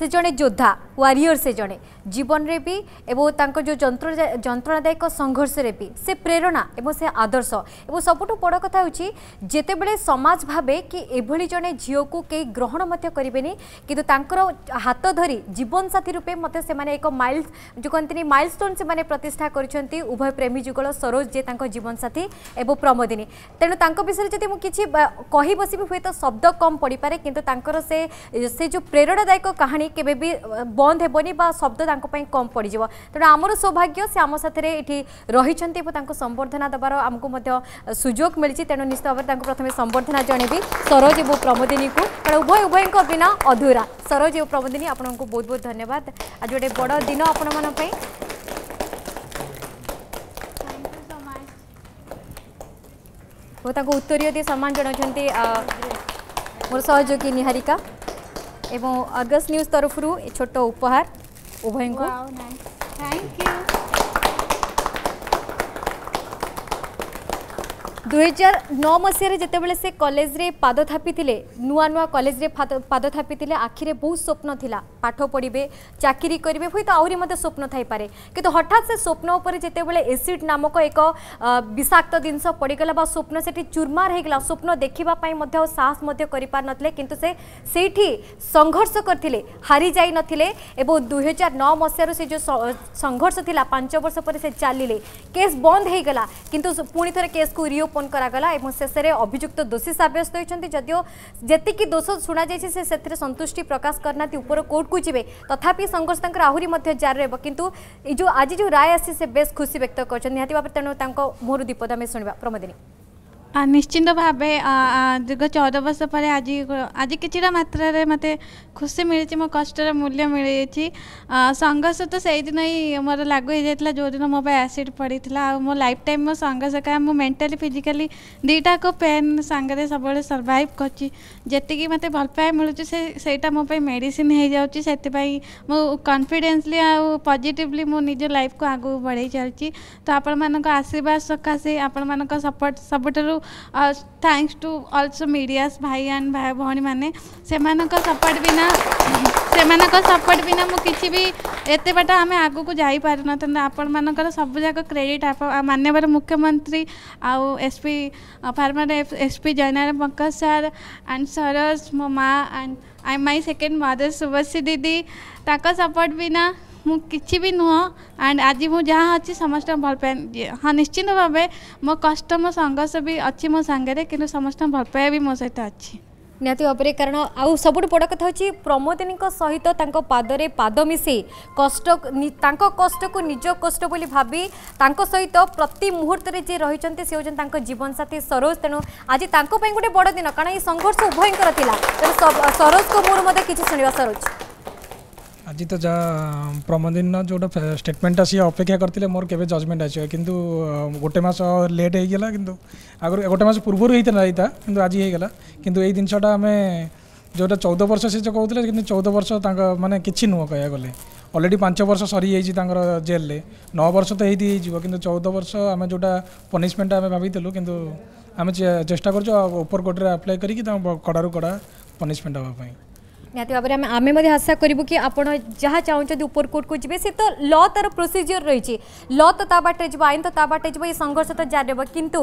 ସେ ଜଣେ ଯୋଦ୍ଧା ୱାରିୟର ସେ ଜଣେ ଜୀବନରେ ବି ଏବଂ ତାଙ୍କ ଯେଉଁ ଯନ୍ତ୍ର ଯନ୍ତ୍ରଣାଦାୟକ ସଂଘର୍ଷରେ ବି ସେ ପ୍ରେରଣା ଏବଂ ସେ ଆଦର୍ଶ ଏବଂ ସବୁଠୁ ବଡ଼ କଥା ହେଉଛି ଯେତେବେଳେ ସମାଜ ଭାବେ କି ଏଭଳି ଜଣେ ଝିଅକୁ କେହି ଗ୍ରହଣ ମଧ୍ୟ କରିବେନି କିନ୍ତୁ ତାଙ୍କର ହାତ ଧରି ଜୀବନସାଥୀ ରୂପେ ମୋତେ ସେମାନେ ଏକ ମାଇଲ୍ ଯେଉଁ କହନ୍ତିନି ମାଇଲ୍ ଷ୍ଟୋନ୍ ସେମାନେ ପ୍ରତିଷ୍ଠା କରିଛନ୍ତି ଉଭୟ ପ୍ରେମୀ ଯୁଗଳ ସରୋଜ ଯେ ତାଙ୍କ ଜୀବନସାଥୀ ଏବଂ ପ୍ରମୋଦିନୀ ତେଣୁ ତାଙ୍କ ବିଷୟରେ ଯଦି ମୁଁ କିଛି କହି ବସିବି ହୁଏତ ଶବ୍ଦ କମ୍ ପଡ଼ିପାରେ କିନ୍ତୁ ତାଙ୍କର ସେ ସେ ଯେଉଁ ପ୍ରେରଣାଦାୟକ କାହାଣୀ କେବେ ବି ବନ୍ଦ ହେବନି ବା ଶବ୍ଦ ତାଙ୍କ ପାଇଁ କମ୍ ପଡ଼ିଯିବ ତେଣୁ ଆମର ସୌଭାଗ୍ୟ ସେ ଆମ ସାଥିରେ ଏଠି ରହିଛନ୍ତି ଏବଂ ତାଙ୍କୁ ସମ୍ବର୍ଦ୍ଧନା ଦେବାର ଆମକୁ ମଧ୍ୟ ସୁଯୋଗ ମିଳିଛି ତେଣୁ ନିଶ୍ଚିତ ଭାବରେ ତାଙ୍କୁ ପ୍ରଥମେ ସମ୍ବର୍ଦ୍ଧନା ଜଣେଇବି ସରୋଜ ଏବଂ ପ୍ରମୋଦିନୀକୁ କାରଣ ଉଭୟ ଉଭୟଙ୍କ ବିନା ଅଧୁରା ସରୋଜ ଏବଂ ପ୍ରମୋଦିନୀ ଆପଣଙ୍କୁ ବହୁତ ବହୁତ ଧନ୍ୟବାଦ ଆଜି ଗୋଟେ ବଡ଼ ଦିନ ଆପଣମାନଙ୍କ ପାଇଁ ତାଙ୍କୁ ଉତ୍ତରୀୟ ଦେଇ ସମ୍ମାନ ଜଣାଉଛନ୍ତି ମୋର ସହଯୋଗୀ ନିହାରିକା এবং অগস্ট নিউজ তরফর ছোট উপহার উভয়ঙ্কু থ্যাংক ইউ ଦୁଇହଜାର ନଅ ମସିହାରେ ଯେତେବେଳେ ସେ କଲେଜରେ ପାଦ ଥାପିଥିଲେ ନୂଆ ନୂଆ କଲେଜରେ ପାଦ ଥାପିଥିଲେ ଆଖିରେ ବହୁତ ସ୍ୱପ୍ନ ଥିଲା ପାଠ ପଢ଼ିବେ ଚାକିରି କରିବେ ହୁଏତ ଆହୁରି ମଧ୍ୟ ସ୍ୱପ୍ନ ଥାଇପାରେ କିନ୍ତୁ ହଠାତ୍ ସେ ସ୍ୱପ୍ନ ଉପରେ ଯେତେବେଳେ ଏସିଡ୍ ନାମକ ଏକ ବିଷାକ୍ତ ଜିନିଷ ପଡ଼ିଗଲା ବା ସ୍ୱପ୍ନ ସେଠି ଚୁର୍ମାର ହେଇଗଲା ସ୍ୱପ୍ନ ଦେଖିବା ପାଇଁ ମଧ୍ୟ ଆଉ ସାହସ ମଧ୍ୟ କରିପାରିନଥିଲେ କିନ୍ତୁ ସେ ସେଇଠି ସଂଘର୍ଷ କରିଥିଲେ ହାରିଯାଇନଥିଲେ ଏବଂ ଦୁଇହଜାର ନଅ ମସିହାରୁ ସେ ଯେଉଁ ସଂଘର୍ଷ ଥିଲା ପାଞ୍ଚ ବର୍ଷ ପରେ ସେ ଚାଲିଲେ କେସ୍ ବନ୍ଦ ହେଇଗଲା କିନ୍ତୁ ପୁଣି ଥରେ କେସ୍କୁ ରିଓପନ୍ समर्पण कराला शेष में अभुक्त दोषी सब्यस्त होती जदिव जी दोष शुणा जाए से सन्तुष्टि प्रकाश करना उपर कोर्ट को जी तथापि संघर्ष आहरी जारी रहा कि आज जो राय आसी से बेस खुशी व्यक्त करते तेणु मुहर दीपदा शुणा प्रमोदिनी ନିଶ୍ଚିନ୍ତ ଭାବେ ଦୀର୍ଘ ଚଉଦ ବର୍ଷ ପରେ ଆଜି ଆଜି କିଛିଟା ମାତ୍ରାରେ ମୋତେ ଖୁସି ମିଳିଛି ମୋ କଷ୍ଟର ମୂଲ୍ୟ ମିଳିଯାଇଛି ସଂଘର୍ଷ ତ ସେଇଦିନ ହିଁ ମୋର ଲାଗୁ ହେଇଯାଇଥିଲା ଯେଉଁଦିନ ମୋ ପାଇଁ ଆସିଡ଼୍ ପଡ଼ିଥିଲା ଆଉ ମୋ ଲାଇଫ୍ ଟାଇମ୍ ମୋ ସଂଘର୍ଷ କାରଣ ମୁଁ ମେଣ୍ଟାଲି ଫିଜିକାଲି ଦୁଇଟାକୁ ପେନ୍ ସାଙ୍ଗରେ ସବୁବେଳେ ସର୍ଭାଇଭ୍ କରୁଛି ଯେତିକି ମୋତେ ଭଲ ପାଇବା ମିଳୁଛି ସେ ସେଇଟା ମୋ ପାଇଁ ମେଡ଼ିସିନ୍ ହେଇଯାଉଛି ସେଥିପାଇଁ ମୁଁ କନଫିଡେନ୍ସଲି ଆଉ ପଜିଟିଭଲି ମୁଁ ନିଜ ଲାଇଫ୍କୁ ଆଗକୁ ବଢ଼େଇ ଚାଲିଛି ତ ଆପଣମାନଙ୍କ ଆଶୀର୍ବାଦ ସକାଶେ ଆପଣମାନଙ୍କ ସପୋର୍ଟ ସବୁଠାରୁ थैंक्स टू अल्सो मिडियास भाई एंड भाई भौणी मैंने सपोर्ट बिना से सपोर्ट बिना मुझे भी एत बाट आम आग को जापार ना आपर सबूक क्रेडिट मानवर मुख्यमंत्री आउ SP former SP Jaynarayan Pankaj sir and सरस मो माँ and I my second mother Shubhashree दीदी तक सपोर्ट बिना ମୁଁ କିଛି ବି ନୁହଁ ଆଣ୍ଡ ଆଜି ମୁଁ ଯାହା ଅଛି ସମସ୍ତଙ୍କୁ ଭଲ ପାଏ ହଁ ନିଶ୍ଚିନ୍ତ ଭାବେ ମୋ କଷ୍ଟ ମୋ ସଂଘର୍ଷ ବି ଅଛି ମୋ ସାଙ୍ଗରେ କିନ୍ତୁ ସମସ୍ତଙ୍କୁ ଭଲ ପାଇବା ବି ମୋ ସହିତ ଅଛି ନିହାତି ଭାବରେ କାରଣ ଆଉ ସବୁଠୁ ବଡ଼ କଥା ହେଉଛି ପ୍ରମୋଦିନୀଙ୍କ ସହିତ ତାଙ୍କ ପାଦରେ ପାଦ ମିଶାଇ କଷ୍ଟ ତାଙ୍କ କଷ୍ଟକୁ ନିଜ କଷ୍ଟ ବୋଲି ଭାବି ତାଙ୍କ ସହିତ ପ୍ରତି ମୁହୂର୍ତ୍ତରେ ଯିଏ ରହିଛନ୍ତି ସେ ହେଉଛନ୍ତି ତାଙ୍କ ଜୀବନସାଥୀ ସରୋଜ ତେଣୁ ଆଜି ତାଙ୍କ ପାଇଁ ଗୋଟେ ବଡ଼ ଦିନ କାରଣ ଏଇ ସଂଘର୍ଷ ଉଭୟଙ୍କର ଥିଲା ତେଣୁ ସରୋଜଙ୍କ ମୋର ମଧ୍ୟ କିଛି ଶୁଣିବା ସରୋଜ আজি তো যা প্রমদিন যেটা স্টেটমেন্টটা সি অপেক্ষা করলে মোর কেবে জজমেন্ট আসবে কিন্তু গোটে মাস লেট হয়ে গেল কিন্তু আগর গোটে মাস পূর্বর হয়েছিল এইটা কিন্তু আজি হয়ে গেল কিন্তু এই জিনিসটা আমি যেটা চৌদ বর্ষ সে যে কৌলে কিন্তু চৌদ বর্ষ তাঙ্ক মানে কিছু নুহ কয়া গলে অলরেডি পাঁচ বর্ষ সরি সরিযাই তাঙ্কর জেলে ন বর্ষ তো হয়ে যাব কিন্তু চৌদ বর্ষ আমি যেটা পনিশমেন্ট আমি ভাবিলু কিন্তু আমি চেষ্টা করছু উপর কোর্টরে আপ্লাই করি তাঙ্ক কড়ারু কড়া পনিশমেন্ট হওয়া ନିହାତି ଭାବରେ ଆମେ ଆମେ ମଧ୍ୟ ଆଶା କରିବୁ କି ଆପଣ ଯାହା ଚାହୁଁଛନ୍ତି ଉପରକୋର୍ଟକୁ ଯିବେ ସେ ତ ଲ ତାର ପ୍ରୋସିଜିଓର ରହିଛି ଲ ତ ତା ବାଟରେ ଯିବ ଆଇନ ତ ତା ବାଟରେ ଯିବ ଏ ସଂଘର୍ଷ ତ ଜାରି ରହିବ କିନ୍ତୁ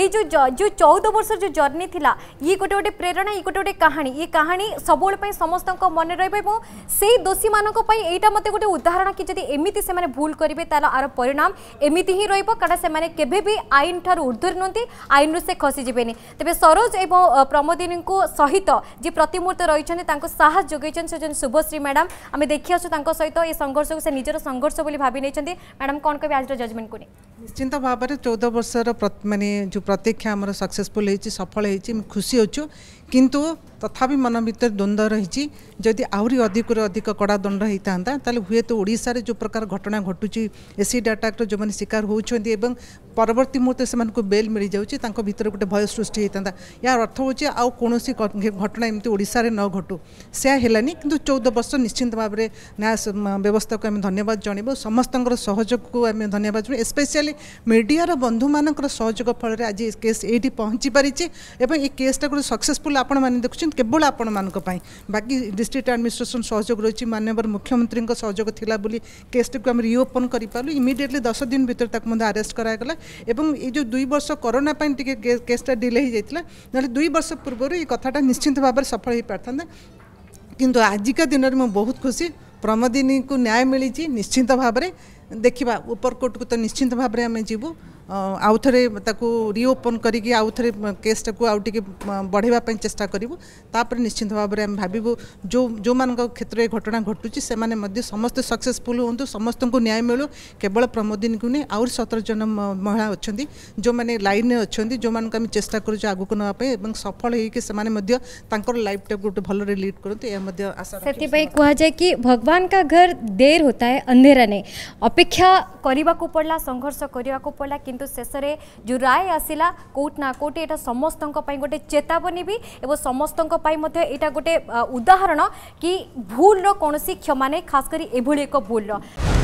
ଏଇ ଯେଉଁ ଯେଉଁ ଚଉଦ ବର୍ଷର ଯେଉଁ ଜର୍ଣ୍ଣି ଥିଲା ଇଏ ଗୋଟେ ଗୋଟେ ପ୍ରେରଣା ଇଏ ଗୋଟେ ଗୋଟେ କାହାଣୀ ଇଏ କାହାଣୀ ସବୁବେଳେ ପାଇଁ ସମସ୍ତଙ୍କ ମନେ ରହିବ ଏବଂ ସେଇ ଦୋଷୀମାନଙ୍କ ପାଇଁ ଏଇଟା ମୋତେ ଗୋଟେ ଉଦାହରଣ କି ଯଦି ଏମିତି ସେମାନେ ଭୁଲ କରିବେ ତାହେଲେ ଆର ପରିଣାମ ଏମିତି ହିଁ ରହିବ କାରଣ ସେମାନେ କେବେ ବି ଆଇନ ଠାରୁ ଉର୍ଦ୍ଧ୍ୱରେ ନୁହନ୍ତି ଆଇନରୁ ସେ ଖସିଯିବେନି ତେବେ ସରୋଜ ଏବଂ ପ୍ରମୋଦିନୀଙ୍କୁ ସହିତ ଯିଏ ପ୍ରତିମୂର୍ତ୍ତ ରହିଛନ୍ତି ତାଙ୍କୁ ସାହା সাহস যোগাইছেন সে জন শুভশ্রী ম্যাডাম আমি দেখি আসু তাঁর সহ এই সংঘর্ষক সে নিজের সংঘর্ষ বলে ভাবি নিয়েছেন ম্যাডাম কন কে আজ জজমেন্ট কু নিশ্চিন্ত ভাবে চৌদ বর্ষর মানে যে প্রতীক্ষা আমার সকসেসফুল হয়েছে সফল হয়েছে খুশি অছু କିନ୍ତୁ ତଥାପି ମନ ଭିତରେ ଦ୍ୱନ୍ଦ୍ୱ ରହିଛି ଯଦି ଆହୁରି ଅଧିକରୁ ଅଧିକ କଡ଼ା ଦଣ୍ଡ ହେଇଥାନ୍ତା ତାହେଲେ ହୁଏତ ଓଡ଼ିଶାରେ ଯେଉଁ ପ୍ରକାର ଘଟଣା ଘଟୁଛି ଏସିଡ୍ ଆଟାକ୍ର ଯେଉଁମାନେ ଶିକାର ହେଉଛନ୍ତି ଏବଂ ପରବର୍ତ୍ତୀ ମୁହୂର୍ତ୍ତରେ ସେମାନଙ୍କୁ ବେଲ୍ ମିଳିଯାଉଛି ତାଙ୍କ ଭିତରେ ଗୋଟେ ଭୟ ସୃଷ୍ଟି ହେଇଥାନ୍ତା ଏହାର ଅର୍ଥ ହେଉଛି ଆଉ କୌଣସି ଘଟଣା ଏମିତି ଓଡ଼ିଶାରେ ନ ଘଟୁ ସେୟା ହେଲାନି କିନ୍ତୁ ଚଉଦ ବର୍ଷ ନିଶ୍ଚିନ୍ତ ଭାବରେ ନ୍ୟାୟ ବ୍ୟବସ୍ଥାକୁ ଆମେ ଧନ୍ୟବାଦ ଜଣାଇବୁ ସମସ୍ତଙ୍କର ସହଯୋଗକୁ ଆମେ ଧନ୍ୟବାଦ ଜଣାଇବୁ ଏସ୍ପେସିଆଲି ମିଡ଼ିଆର ବନ୍ଧୁମାନଙ୍କର ସହଯୋଗ ଫଳରେ ଆଜି କେସ୍ ଏଇଠି ପହଞ୍ଚି ପାରିଛି ଏବଂ ଏ କେସ୍ଟା ଗୋଟେ ସକ୍ସେସଫୁଲ୍ ଆପଣମାନେ ଦେଖୁଛନ୍ତି କେବଳ ଆପଣମାନଙ୍କ ପାଇଁ ବାକି ଡିଷ୍ଟ୍ରିକ୍ଟ ଆଡମିନିଷ୍ଟ୍ରେସନ୍ ସହଯୋଗ ରହିଛି ମାନ୍ୟବର ମୁଖ୍ୟମନ୍ତ୍ରୀଙ୍କ ସହଯୋଗ ଥିଲା ବୋଲି କେସ୍ଟିକୁ ଆମେ ରିଓପନ୍ କରିପାରିଲୁ ଇମିଡ଼ିଏଟଲି ଦଶ ଦିନ ଭିତରେ ତାକୁ ମଧ୍ୟ ଆରେଷ୍ଟ କରାଗଲା ଏବଂ ଏଇ ଯେଉଁ ଦୁଇ ବର୍ଷ କରୋନା ପାଇଁ ଟିକେ କେସ୍ଟା ଡିଲେ ହୋଇଯାଇଥିଲା ନହେଲେ ଦୁଇ ବର୍ଷ ପୂର୍ବରୁ ଏଇ କଥାଟା ନିଶ୍ଚିନ୍ତ ଭାବରେ ସଫଳ ହୋଇପାରିଥାନ୍ତା କିନ୍ତୁ ଆଜିକା ଦିନରେ ମୁଁ ବହୁତ ଖୁସି ପ୍ରମୋଦିନୀକୁ ନ୍ୟାୟ ମିଳିଛି ନିଶ୍ଚିନ୍ତ ଭାବରେ ଦେଖିବା ଉପରକୋର୍ଟକୁ ତ ନିଶ୍ଚିନ୍ତ ଭାବରେ ଆମେ ଯିବୁ ଆଉଥରେ ତାକୁ ରିଓପନ୍ କରିକି ଆଉଥରେ କେସ୍ଟାକୁ ଆଉ ଟିକେ ବଢ଼େଇବା ପାଇଁ ଚେଷ୍ଟା କରିବୁ ତାପରେ ନିଶ୍ଚିନ୍ତ ଭାବରେ ଆମେ ଭାବିବୁ ଯେଉଁ ଯେଉଁମାନଙ୍କ କ୍ଷେତ୍ରରେ ଘଟଣା ଘଟୁଛି ସେମାନେ ମଧ୍ୟ ସମସ୍ତେ ସକ୍ସେସଫୁଲ୍ ହୁଅନ୍ତୁ ସମସ୍ତଙ୍କୁ ନ୍ୟାୟ ମିଳୁ କେବଳ ପ୍ରମୋଦିନୀକୁ ନୁହେଁ ଆହୁରି ସତର ଜଣ ମହିଳା ଅଛନ୍ତି ଯେଉଁମାନେ ଲାଇନ୍ରେ ଅଛନ୍ତି ଯେଉଁମାନଙ୍କୁ ଆମେ ଚେଷ୍ଟା କରୁଛୁ ଆଗକୁ ନେବା ପାଇଁ ଏବଂ ସଫଳ ହେଇକି ସେମାନେ ମଧ୍ୟ ତାଙ୍କର ଲାଇଫଟାକୁ ଗୋଟେ ଭଲରେ ଲିଡ୍ କରନ୍ତୁ ଏହା ମଧ୍ୟ ଆଶା ସେଥିପାଇଁ କୁହାଯାଏ କି ଭଗବାନଙ୍କ ଘର ଦେର ହୋଇଥାଏ ଅନ୍ଧେରା ନେଇ ଅପେକ୍ଷା କରିବାକୁ ପଡ଼ିଲା ସଂଘର୍ଷ କରିବାକୁ ପଡ଼ିଲା କିନ୍ତୁ କିନ୍ତୁ ଶେଷରେ ଯେଉଁ ରାୟ ଆସିଲା କେଉଁଠି ନା କେଉଁଠି ଏଇଟା ସମସ୍ତଙ୍କ ପାଇଁ ଗୋଟେ ଚେତାବନୀ ବି ଏବଂ ସମସ୍ତଙ୍କ ପାଇଁ ମଧ୍ୟ ଏଇଟା ଗୋଟେ ଉଦାହରଣ କି ଭୁଲର କୌଣସି କ୍ଷମା ନାହିଁ ଖାସ କରି ଏଭଳି ଏକ ଭୁଲର